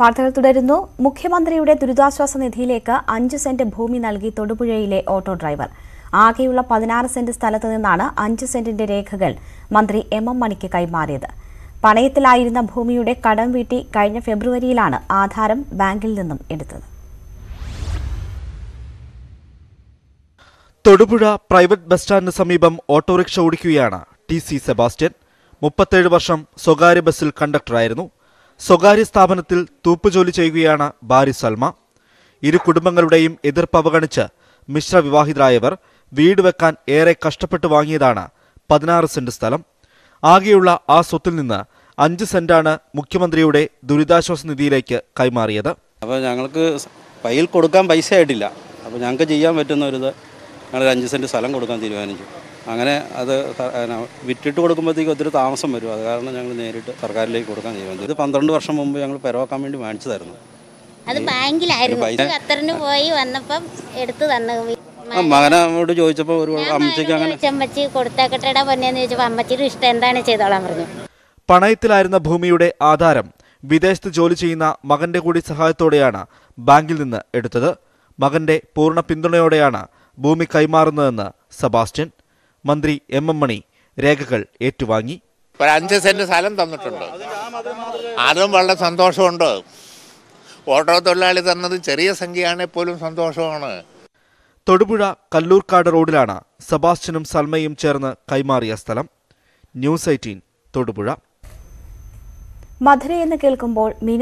വാർത്തകൾ തുടരുന്നു മുഖ്യമന്ത്രിയുടെ ദുരിതാശ്വാസ നിധിയിലേക്ക് അഞ്ച് സെന്റ് ഭൂമി നൽകി തൊടുപുഴയിലെ ഓട്ടോ ഡ്രൈവർ ആകെയുള്ള പതിനാറ് സെന്റ് സ്ഥലത്ത് നിന്നാണ് അഞ്ച് സെന്റിന്റെ രേഖകൾ മന്ത്രി എം എം മണിക്ക് കൈമാറിയത് പണയത്തിലായിരുന്ന ഭൂമിയുടെ കടം വീട്ടി കഴിഞ്ഞ ഫെബ്രുവരിയിലാണ് ആധാരം ബാങ്കിൽ നിന്നും എടുത്തത് തൊടുപുഴ പ്രൈവറ്റ് ബസ് സ്റ്റാൻഡിന് സമീപം ഓട്ടോറിക്ഷ ഓടിക്കുകയാണ് ടി സി സെബാസ്റ്റ്യൻ മുപ്പത്തേഴ് വർഷം സ്വകാര്യ ബസ്സിൽ കണ്ടക്ടറായിരുന്നു സ്വകാര്യ സ്ഥാപനത്തിൽ തൂപ്പുജോലി ചെയ്യുകയാണ് ബാരി സൽമ ഇരു കുടുംബങ്ങളുടെയും എതിർപ്പ് അവഗണിച്ച് മിശ്ര വിവാഹിതരായവർ വീട് വെക്കാൻ ഏറെ കഷ്ടപ്പെട്ട് വാങ്ങിയതാണ് പതിനാറ് സെന്റ് സ്ഥലം ആകെയുള്ള ആ സ്വത്തിൽ നിന്ന് അഞ്ച് സെന്റാണ് മുഖ്യമന്ത്രിയുടെ ദുരിതാശ്വാസ നിധിയിലേക്ക് കൈമാറിയത് അപ്പോൾ ഞങ്ങൾക്ക് കൊടുക്കാൻ പൈസ ആയിട്ടില്ല അപ്പോൾ ഞങ്ങൾക്ക് ചെയ്യാൻ പറ്റുന്ന ഒരു ഞങ്ങൾ അഞ്ച് സെന്റ് സ്ഥലം കൊടുക്കാൻ തീരുമാനിച്ചു അങ്ങനെ അത് വിറ്റിട്ട് കൊടുക്കുമ്പോഴത്തേക്ക് ഒത്തിരി താമസം വരും അത് കാരണം ഞങ്ങൾ നേരിട്ട് സർക്കാരിലേക്ക് കൊടുക്കാൻ ചെയ്യുന്നത് ഇത് പന്ത്രണ്ട് വർഷം മുമ്പ് ഞങ്ങൾ പെരവാക്കാൻ വേണ്ടി മേടിച്ചതായിരുന്നു അത് ബാങ്കിലായിരുന്നു ഖത്തറിന് പോയി വന്നപ്പം എടുത്തു തന്നു മകനോട് ചോദിച്ചപ്പോൾ ഒരു അമ്മച്ചിക്ക് അങ്ങനെ അമ്മച്ചി കൊടുത്തേക്കട്ടേടാ പൊന്നേന്ന് ചോദിച്ചപ്പോൾ അമ്മച്ചിയുടെ ഇഷ്ടം എന്താണ് ചെയ്തോളാൻ പറഞ്ഞു പണയത്തിലായിരുന്ന ഭൂമിയുടെ ആധാരം വിദേശത്ത് ജോലി ചെയ്യുന്ന മകന്റെ കൂടി സഹായത്തോടെയാണ് ബാങ്കിൽ നിന്ന് എടുത്തത് മകന്റെ പൂർണ്ണ പിന്തുണയോടെയാണ് ഭൂമി കൈമാറുന്നതെന്ന് സെബാസ്റ്റ്യൻ മന്ത്രി എം എം മണി രേഖകൾ ഏറ്റുവാങ്ങി ഒരു അഞ്ച് സെന്റ് സ്ഥലം തന്നിട്ടുണ്ട് അതും വളരെ സന്തോഷമുണ്ട് ഓട്ടോ തൊഴിലാളി തന്നത് ചെറിയ സംഖ്യയാണെങ്കിൽ പോലും സന്തോഷമാണ് തൊടുപുഴ കല്ലൂർക്കാട് റോഡിലാണ് സെബാസ്റ്റ്യനും സൽമയും ചേർന്ന് കൈമാറിയ സ്ഥലം ന്യൂസ് എയ്റ്റീൻ തൊടുപുഴ മധുര എന്ന് കേൾക്കുമ്പോൾ